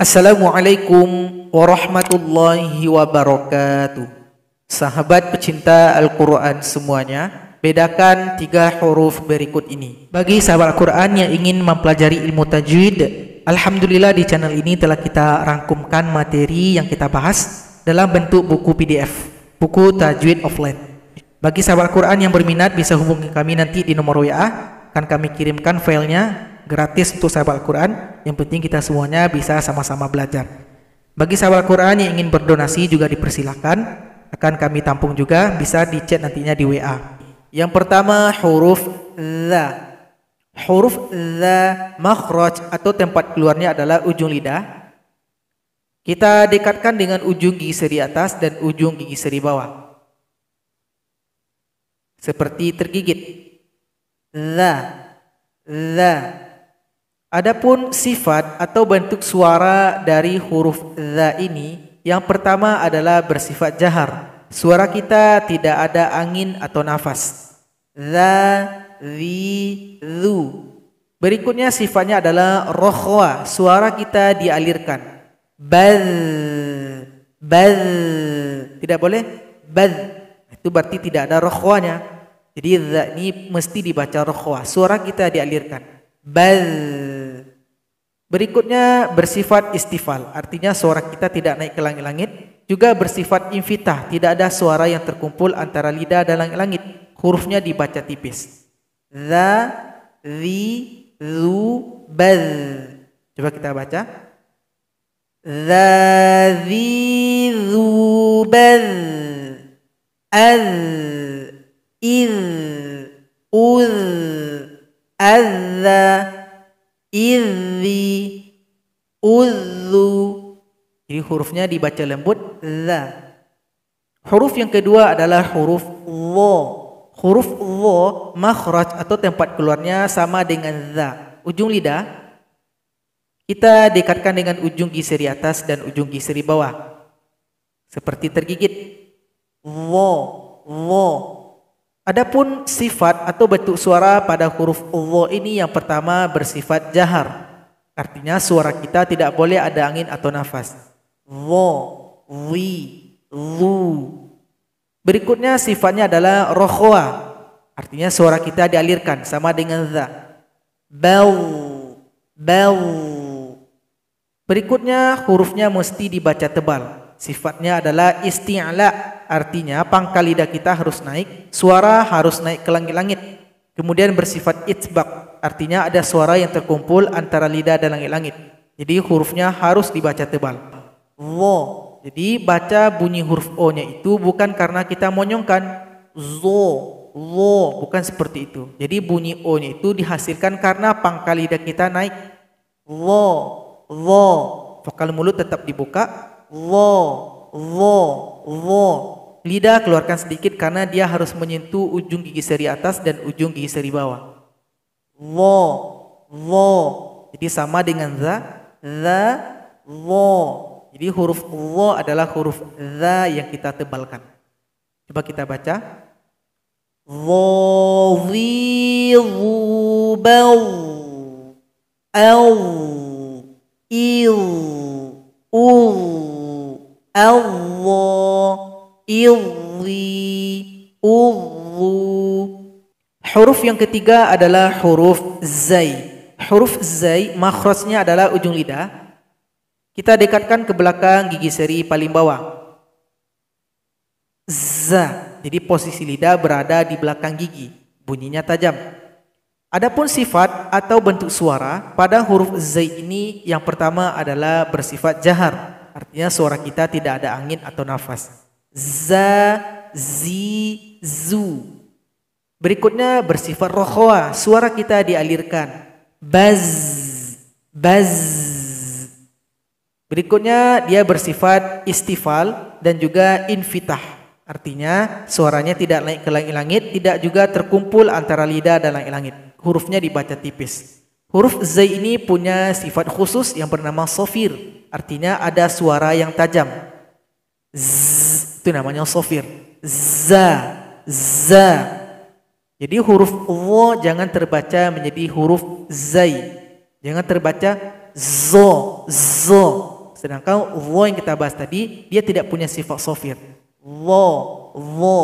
Assalamualaikum warahmatullahi wabarakatuh. Sahabat pecinta Al-Quran semuanya, bedakan tiga huruf berikut ini. Bagi sahabat Al-Quran yang ingin mempelajari ilmu tajwid, Alhamdulillah di channel ini telah kita rangkumkan materi yang kita bahas dalam bentuk buku PDF, buku tajwid offline. Bagi sahabat Al-Quran yang berminat bisa hubungi kami nanti di nomor WA, akan kami kirimkan filenya gratis untuk sahabat Al-Quran. Yang penting kita semuanya bisa sama-sama belajar. Bagi sahabat Al-Quran yang ingin berdonasi juga dipersilahkan. Akan kami tampung juga, bisa di chat nantinya di WA. Yang pertama huruf La Huruf La makhraj atau tempat keluarnya adalah ujung lidah. Kita dekatkan dengan ujung gigi seri atas dan ujung gigi seri bawah. Seperti tergigit. La La Adapun sifat atau bentuk suara dari huruf za ini, yang pertama adalah bersifat jahar. Suara kita tidak ada angin atau nafas. Za, zi, zu. Berikutnya sifatnya adalah rokhwa. Suara kita dialirkan. Bal, bal. Tidak boleh bal. Itu berarti tidak ada rokhwanya. Jadi za ini mesti dibaca rokhwa. Suara kita dialirkan. Bal. Berikutnya bersifat istifal, artinya suara kita tidak naik ke langit-langit, juga bersifat invita, tidak ada suara yang terkumpul antara lidah dan langit-langit. Hurufnya dibaca tipis. Za, zi, zu, baz. Coba kita baca. Za, zi, zu, baz. Az, iz, uz, azza, idhi udhu jadi hurufnya dibaca lembut za huruf yang kedua adalah huruf wo huruf wo makhraj atau tempat keluarnya sama dengan za ujung lidah kita dekatkan dengan ujung gisiri atas dan ujung gisiri bawah. Seperti tergigit. Wo, wo. Adapun sifat atau bentuk suara pada huruf Allah ini yang pertama bersifat jahar. Artinya suara kita tidak boleh ada angin atau nafas. Wo, wi, lu. Berikutnya sifatnya adalah rokhwa. Artinya suara kita dialirkan sama dengan za. Bel, bel. Berikutnya hurufnya mesti dibaca tebal. Sifatnya adalah isti'la, artinya pangkal lidah kita harus naik, suara harus naik ke langit-langit. Kemudian bersifat itbaq, artinya ada suara yang terkumpul antara lidah dan langit-langit. Jadi hurufnya harus dibaca tebal. Wo. Jadi baca bunyi huruf O-nya itu bukan karena kita monyongkan. Zo, wo, bukan seperti itu. Jadi bunyi O-nya itu dihasilkan karena pangkal lidah kita naik. Wo, wo. Vokal mulut tetap dibuka, wo wo wo lidah keluarkan sedikit karena dia harus menyentuh ujung gigi seri atas dan ujung gigi seri bawah wo wo jadi sama dengan za za wo jadi huruf wo adalah huruf za yang kita tebalkan coba kita baca wo wi wu bau au Billi um, Huruf yang ketiga adalah huruf zai. Huruf zai makhrajnya adalah ujung lidah. Kita dekatkan ke belakang gigi seri paling bawah. Z. Jadi posisi lidah berada di belakang gigi. Bunyinya tajam. Adapun sifat atau bentuk suara pada huruf Z ini yang pertama adalah bersifat jahar. Artinya suara kita tidak ada angin atau nafas za, zi, zu. Berikutnya bersifat rokhwa, suara kita dialirkan. Baz, baz. Berikutnya dia bersifat istifal dan juga infitah. Artinya suaranya tidak naik ke langit-langit, tidak juga terkumpul antara lidah dan langit-langit. Hurufnya dibaca tipis. Huruf Z ini punya sifat khusus yang bernama sofir. Artinya ada suara yang tajam. Z itu namanya sofir. Za, za. Jadi huruf wo jangan terbaca menjadi huruf zai. Jangan terbaca zo, zo. Sedangkan wo yang kita bahas tadi, dia tidak punya sifat sofir. Wo, wo.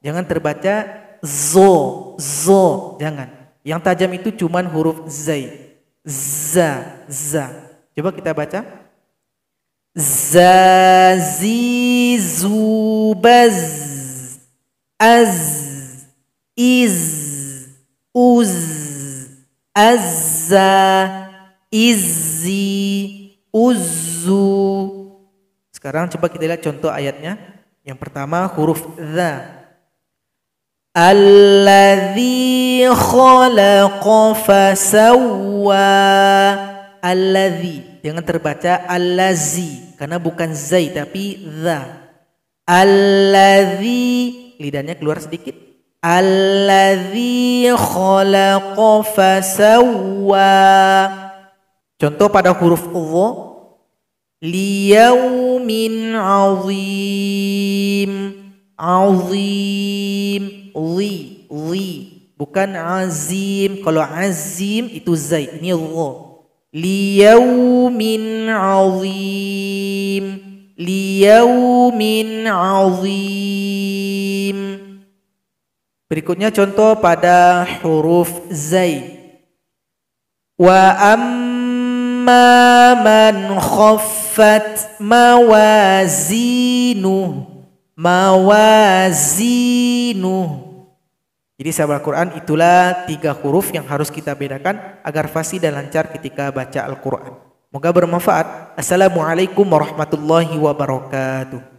Jangan terbaca zo, zo. Jangan. Yang tajam itu cuma huruf zai. Za, za. Coba kita baca zazi az iz uz azza izzi uzzu sekarang coba kita lihat contoh ayatnya yang pertama huruf za alladzi khalaqa fasawwa alladzi jangan terbaca allazi karena bukan zai tapi za. Allazi lidahnya keluar sedikit. Allazi khalaqa fasawwa. Contoh pada huruf Allah liyaumin azim. Azim. Li. Li. Bukan azim. Kalau azim itu zai. Ini Allah liyaumin azim liyaumin azim berikutnya contoh pada huruf zai. wa amma man khaffat mawazinuh mawazinuh jadi sahabat Al-Quran itulah tiga huruf yang harus kita bedakan agar fasih dan lancar ketika baca Al-Quran. Moga bermanfaat. Assalamualaikum warahmatullahi wabarakatuh.